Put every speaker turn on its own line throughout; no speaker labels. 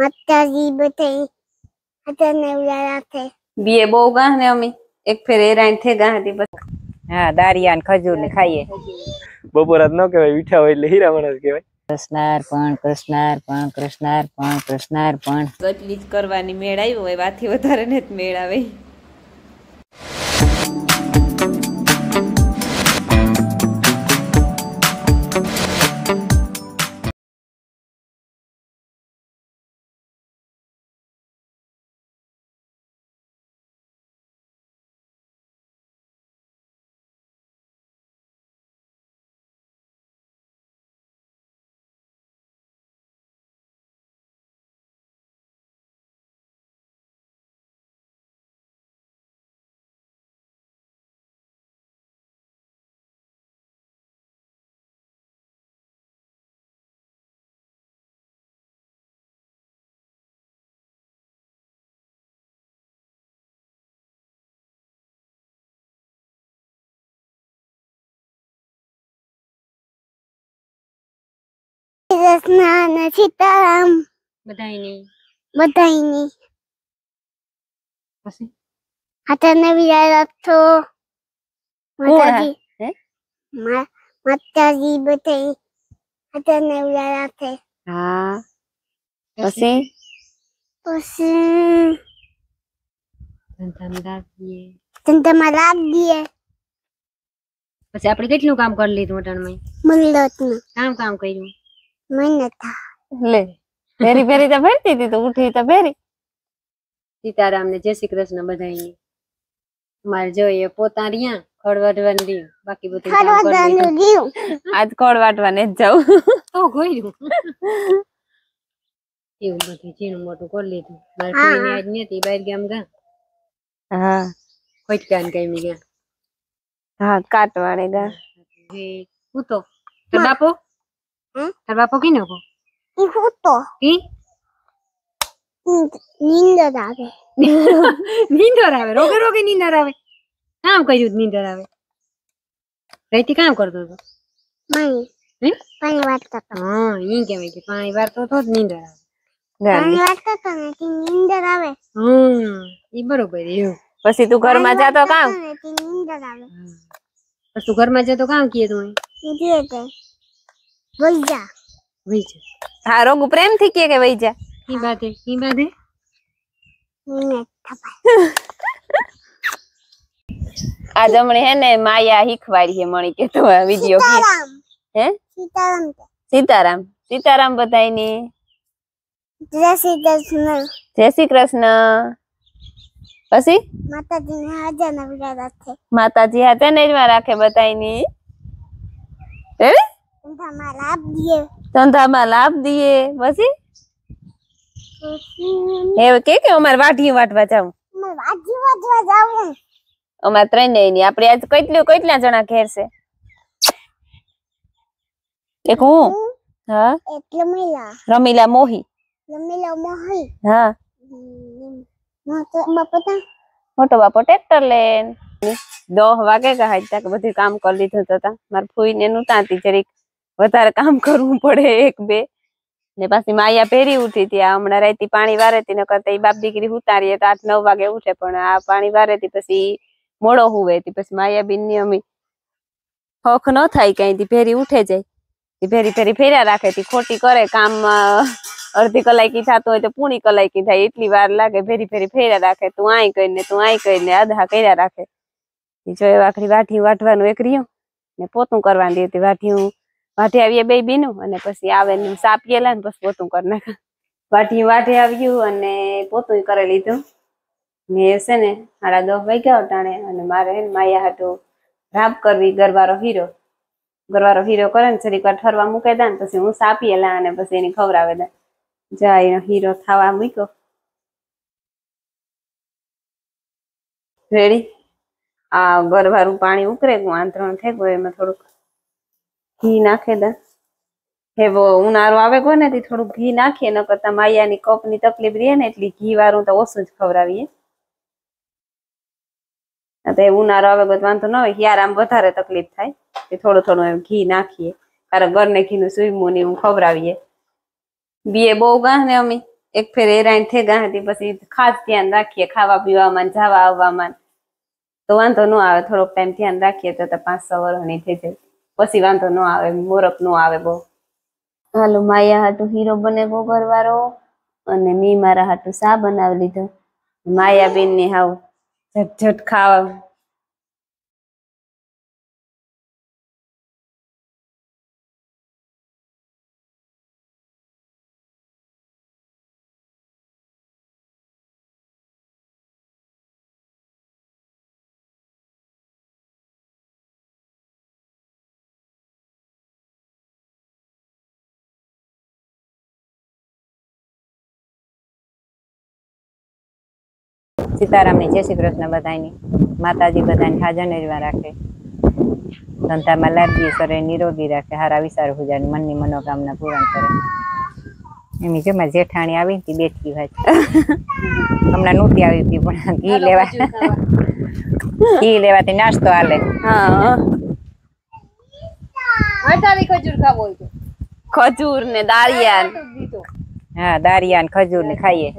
માતાજી બતાઈ અત્યારે ઉલાળા થઈ
બીએ બહુ ગાહ ને અમે એક ફેર એરાઈન થઈ ગાહ હતી બસ હા દારિયા ને ખજૂર ને ખાઈએ
બપોર ન કહેવાય મીઠા હોય એટલે હીરા માણસ કહેવાય
કૃષ્ણાર્પણ કૃષ્ણાર્પણ કૃષ્ણાર્પણ કૃષ્ણાર્પણ
એટલી જ કરવાની મેળ આવ્યો હોય વાથી વધારે ને જ મેળ આવે
કૃષ્ણ ને સીતારામ બધાયની બધાયની પછી હાથને વિજય રથો માતાજી હે માતાજી બધાય હાથને વિજય રથે હા પછી પછી ધંધામાં લાગીએ ધંધામાં પછી આપણે કેટલું કામ કરી લીધું અટાણમાં મળી કામ કામ કર્યું લે પહેરી પહેરી તો પહેરતી હતી તો ઉઠી તો પહેરી સીતારામ ને જય શ્રી કૃષ્ણ બધાને મારે જોઈએ પોતા રહ્યા ખોળવાટવાનું રહ્યું બાકી બધું ખોળવાટવાનું રહ્યું આજ ખોળવાટવાને જ જાઉં તો ગોયું એવું બધું ઝીણું મોટું કરી લીધું મારે કોઈને આજ નથી બહાર ગામ ગા હા ખોટકાન કામી ગયા હા કાટવાડે ગા ઉતો તો બાપુ তার বাপও কি নেবো কুত্তো কি નીંદર આવે નીંદર કામ ઈ કહેવાય પાણી વાટતો તો જ નીંદર આવે પાણી વાટતો હમ ઈ બરોબર એવું પછી તું ઘરમાં જાતો કામ આવે પછી તું ઘરમાં જતો કામ કીએ તું વઈ જા વઈ જા હા રોગુ કે કે વઈ
ઈ બાતે ઈ બાતે આ જમણે હે ને માયા હીખવાડી હે મણી કે તો વિડિયો કે હે સીતારામ સીતારામ સીતારામ બધાયની જય શ્રી કૃષ્ણ જય શ્રી કૃષ્ણ પછી માતાજી
હાજર ને રાખે
માતાજી હાજર ને જ રાખે બધાયની હે
ધંધામાં લાભ દઈએ
ધંધામાં લાભ દઈએ પછી એવું કે કે અમારે વાઢી વાટવા જાવ
અમારે વાઢી વાટવા જાવ
અમારે ત્રણ નહીં આપણે આજ કેટલું કેટલા જણા ઘેર છે એક હું હા એક રમીલા રમીલા મોહી
રમીલા મોહી
હા મોટો બાપો ટ્રેક્ટર લઈને દોહ વાગે કહાય ત્યાં બધું કામ કરી લીધું તો મારે ફૂઈ ને નું તાંતી જરીક વધારે કામ કરવું પડે એક બે ને પાછી માયા પહેરી ઉઠી હતી હમણાં રાતી પાણી વારેતી ન કરતા એ બાપ દીકરી ઉતારીએ તો આઠ નવ વાગે ઉઠે પણ આ પાણી વારેતી પછી મોડો હુવે પછી માયા બિન નિયમી ખોખ ન થાય કઈ થી ફેરી ઉઠે જાય ફેરી ફેરી ફેર્યા રાખે ખોટી કરે કામ અડધી કલાકી થતું હોય તો પૂરી કલાકી થાય એટલી વાર લાગે ફેરી ફેરી ફેર્યા રાખે તું આય કરીને તું આય કરીને અધા કર્યા રાખે જો એ વાખરી વાઠી વાટવાનું એક રહ્યું ને પોતું કરવાની હતી વાઠી વાઢે આવીએ બે બીનું અને પછી આવે ને સાપીએલા ને પછી પોતું કરી નાખા વાઢી વાઢે આવ્યું અને પોતું કરી લીધું ને છે ને સાડા દસ વાગ્યા ટાણે અને મારે માયા હાટું રાબ કરવી ગરબારો હીરો ગરવારો હીરો કરે ને જરીક વાર ઠરવા મૂકે દે ને પછી હું સાપીએ લા અને પછી એને ખવડાવે દે જા એનો હીરો થવા મૂક્યો રેડી આ ગરવારું પાણી ઉકરે હું આંતરણ થઈ ગયું એમાં થોડુંક ઘી નાખે દા હેવો ઉનાળો આવે ગયો ને થોડું ઘી નાખીએ ન કરતા માયાની કપની તકલીફ રે ને એટલી ઘી વાળું તો ઓછું જ ખવડાવીએ તે ઉનાળો આવે કોઈ વાંધો ન હોય યાર આમ વધારે તકલીફ થાય તે થોડું થોડું એમ ઘી નાખીએ કારણ ઘરને ઘીનું સુઈમું ને એવું ખવડાવીએ બીએ બહુ ગાહ ને અમે એક ફેર હેરાન થઈ ગાહ હતી પછી ખાસ ધ્યાન રાખીએ ખાવા પીવામાં જવા આવવામાં તો વાંધો ન આવે થોડોક ટાઈમ ધ્યાન રાખીએ તો પાંચ છ વર્ષની થઈ જાય પછી વાંધો ન આવે મોરપ ન આવે બહુ હાલો માયા હાટુ હીરો બને બહુ વાળો અને મેં મારા હાટુ સા બનાવી લીધો માયાબેન ને હાવ ઝટઝટ
ખાવા
સીતારામની જય શ્રી કૃષ્ણ બધાની માતાજી બધાની હાજર નિર્વા રાખે ધંધામાં લાગી સરે નિરોગી રાખે હારા વિચાર હુજાર મનની મનોકામના પૂરણ કરે એમ જો મારી જેઠાણી આવી હતી બેઠી ભાઈ હમણાં નહોતી આવી હતી પણ ઘી લેવા ઘી લેવાથી નાસ્તો હાલે ખજૂર ને દાળિયા હા દાળિયા ને ખજૂર ને ખાઈએ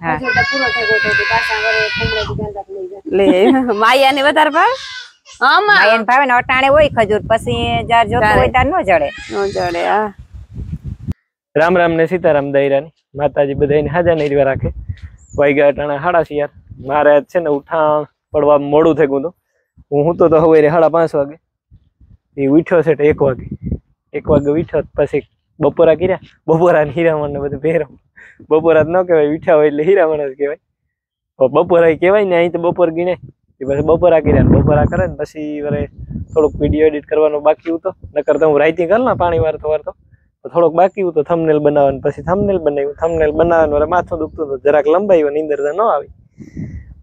લે વધારે ભાવે અટાણે હોય ખજૂર પછી
રામ રામ ને સીતારામ દૈરાની માતાજી બધાને હાજર નિર્વા રાખે વાઈગા અટાણા હાડા છે યાર મારે છે ને ઉઠાણ પડવા મોડું થઈ ગયું તો હું હું તો હવે સાડા પાંચ વાગે એ ઉઠ્યો છે એક વાગે એક વાગે ઉઠ્યો પછી બપોરા કર્યા બપોરા હીરામણ ને બધું પહેર્યું બપોરા ન કહેવાય મીઠા હોય એટલે હીરામણ જ કહેવાય બપોરા કહેવાય ને અહીં તો બપોર ગીણે એ પછી બપોરા કર્યા બપોરા કરે ને પછી વરે થોડુંક વિડીયો એડિટ કરવાનું બાકી હતો નકર તો હું રાઈટિંગ કર ને પાણી વાર તો થોડોક બાકી હતો થમનેલ બનાવવાનું પછી થમનેલ બનાવ્યું થમનેલ બનાવવાનું વરે માથું દુખતું હતું જરાક લંબાયું નીંદર ન આવી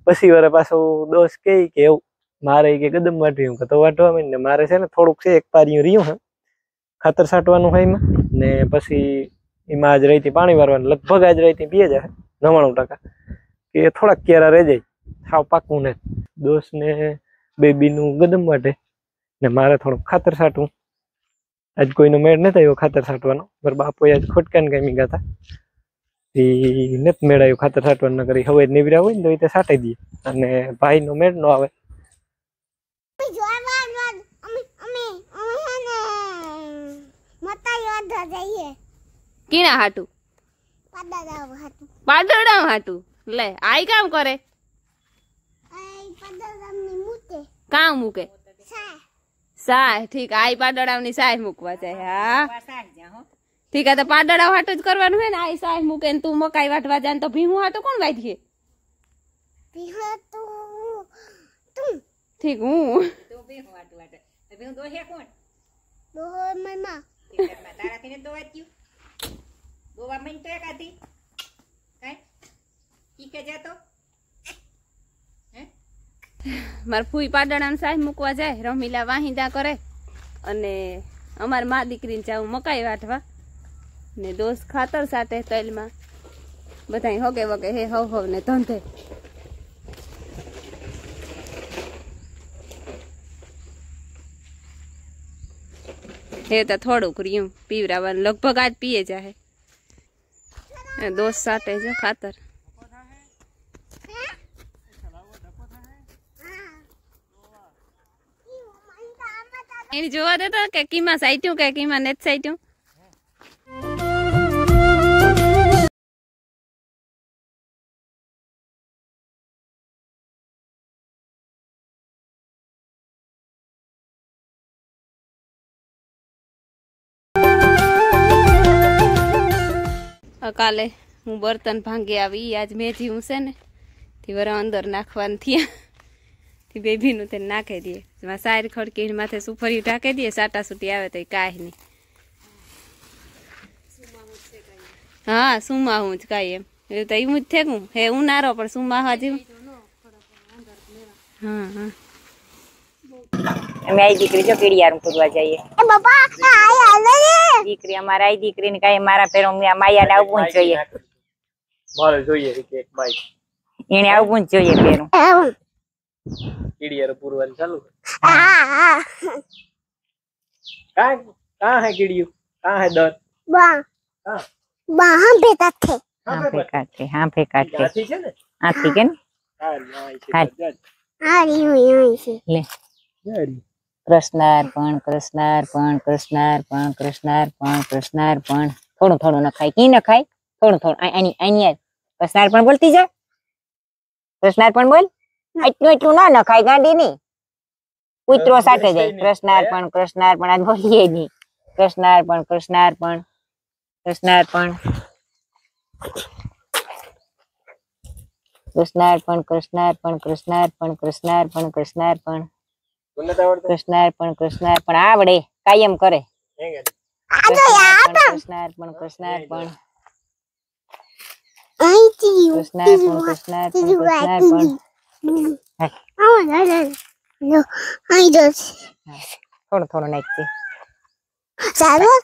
પછી વારે પાછું દોષ કે કે એવું મારે કે કદમ વાટવી કે તો વાટવા માંડીને મારે છે ને થોડુંક છે એક પારિયું રહ્યું હે ખાતર છાંટવાનું હોય એમાં ને પછી એમાં આજ રહીતી પાણી વારવાની લગભગ આજ રહીતી પીએ જાય નવ્વાણું ટકા કે થોડાક કેરા રહી જાય સાવ પાકું ને દોસ્તને બેબીનું ગદમ માટે ને મારે થોડુંક ખાતર સાટવું આજ કોઈનો મેળ ન થયો ખાતર સાટવાનો પણ બાપો આજ ખોટકાન કામી ગાતા એ નથી આવ્યું ખાતર સાટવાનું કરી હવે નીવડ્યા હોય ને તો એ સાટી દઈએ અને ભાઈનો મેળ નો આવે
કીણા હાટું પાદરડામ હાટું લે આઈ કામ કરે કામ મૂકે સાય ઠીક આઈ પાદરડામની સાય મૂકવા છે હા
ઠીક
આ તો પાદરડા હાટું જ કરવાનું હે ને આઈ સાય મૂકે ને તું મકાઈ વાટવા જાય તો ભીહું હાટું કોણ વાઢીએ ઠીક હું
ભીહું દોહે કોણ દોહે મમ્મા તારાથી ને દોવાઈ ગયું गोवा म्हणतोय का ती काय ઈકે જતો
મારા ફૂઈ પાડણા સાહેબ મૂકવા જાય રમીલા વાહિંદા કરે અને અમારે મા દીકરીને જાઉં મકાઈ વાટવા ને દોષ ખાતર સાથે તલમાં બધા હોગે વગે હે હવ હવ ને ધંધે હે તો થોડુંક રહ્યું પીવરાવાનું લગભગ આજ પીએ જાય દોસ્ત સાથે છે ખાતર એની જોવા દેતો કે કીમાં સાઈટ્યું કે કીમાં નેત સાઈટ્યું કાલે હું બર્તન ભાંગી આવી આજ મેથી હું છે ને તે વરા અંદર નાખવાનું થયા તે બેબીનું તેને નાખી દઈએ એમાં ખડકી માથે સુફરિયું ઢાંકી દઈએ સાટા સૂટી આવે તો કાંઈ નહીં હા સુમા હું જ કાંઈ એમ એ તો એવું જ હું હે ઉનારો પણ સુમા હાજી
હા હા અમે આ દીકરી જો પીડિયારું પૂરવા જઈએ બાપા આ દીકરી અમારા આઈ દીકરીને કાઈ મારા પેરો માયા ને આવવું જોઈએ
મારે જોઈએ કે એક બાઈક
એને આવવું જોઈએ પેરું
કીડીયર પૂરવાનું ચાલુ
કાં કાં હે કીડીયું કાં હે દત
બા બા હા બેટા થે હા ફેકા
છે હા ફેકા છે આથી છે ને આથી કે ને
હા ના છે આરી હોય છે
લે આરી કૃષ્ણાર્પણ કૃષ્ણાર્પણ કૃષ્ણાર્પણ કૃષ્ણાર્પણ કૃષ્ણાર્પણ થોડું થોડું નખાય કી નખાય થોડું થોડું આની કૃષ્ણાર્પણ બોલતી જા કૃષ્ણાર્પણ બોલ એટલું એટલું ના નખાય ગાંડી ની
કૂતરો સાથે જાય કૃષ્ણાર્પણ
કૃષ્ણાર્પણ આ બોલીએ નહીં કૃષ્ણાર્પણ કૃષ્ણાર્પણ કૃષ્ણાર્પણ કૃષ્ણાર્પણ કૃષ્ણાર્પણ કૃષ્ણાર્પણ કૃષ્ણાર્પણ કૃષ્ણાર્પણ
કૃષ્ણ
અર્પણ કૃષ્ણ અર્પણ આવડે કાયમ કરે કૃષ્ણ અર્પણ કૃષ્ણ અર્પણ કૃષ્ણ અર્પણ કૃષ્ણ અર્પણ કૃષ્ણ અર્પણ થોડું થોડું નાખજે સારું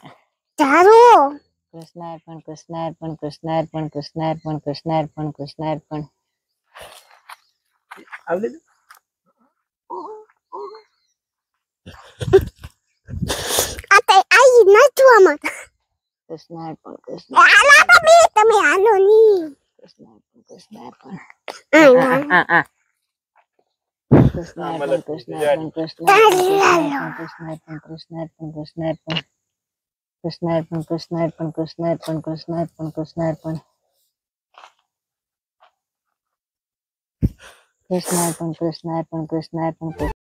સારું કૃષ્ણ અર્પણ કૃષ્ણ અર્પણ કૃષ્ણ અર્પણ
કૃષ્ણ અર્પણ કૃષ્ણ આલા તો બે તમે હાલો ની કૃષ્ણ અર્પણ કૃષ્ણ અર્પણ આ આ કૃષ્ણ
અર્પણ કૃષ્ણ અર્પણ કૃષ્ણ
અર્પણ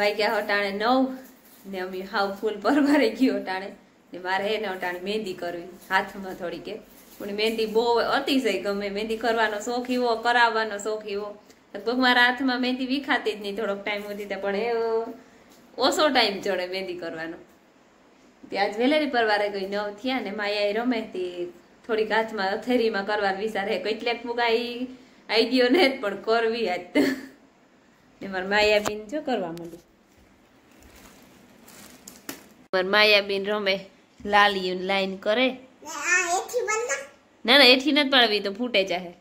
વાગ્યા અટાણે નવ ને અમે હાવ ફૂલ પરવારે ગયું અટાણે ને મારે એને અટાણે મહેંદી કરવી હાથમાં થોડીકે પણ મહેંદી બહુ અતિશય ગમે મહેંદી કરવાનો શોખ એવો કરાવવાનો શોખ એવો લગભગ મારા હાથમાં મહેંદી વિખાતી જ નહીં થોડોક ટાઈમ હતી પણ એ ઓછો ટાઈમ જોડે મહેંદી કરવાનો ત્યાં જ વેલેરી પરવારે ગઈ નવ થયા ને માયા રમે હતી થોડીક હાથમાં અથેરીમાં કરવાનું વિચારે કેટલાક મૂકા એ ગયો ને પણ કરવી આજ ને મારા માયા બીન જો કરવા માંડું પણ માયાબેન રમે લાલી લાઈન કરે ના ના એઠી નથી પાડવી તો ફૂટે જાહે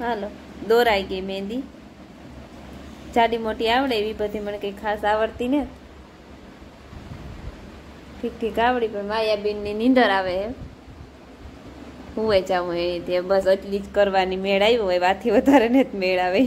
હાલો દોરાઈ ગઈ મહેંદી જાડી મોટી આવડે એવી બધી મને કઈ ખાસ આવડતી ને ઠીક ઠીક આવડી પણ માયાબેન ની નીંદર આવે હે હું એ જાઉં એ બસ એટલી જ કરવાની મેળ આવ્યો હોય વાથી વધારે ને જ મેળ આવે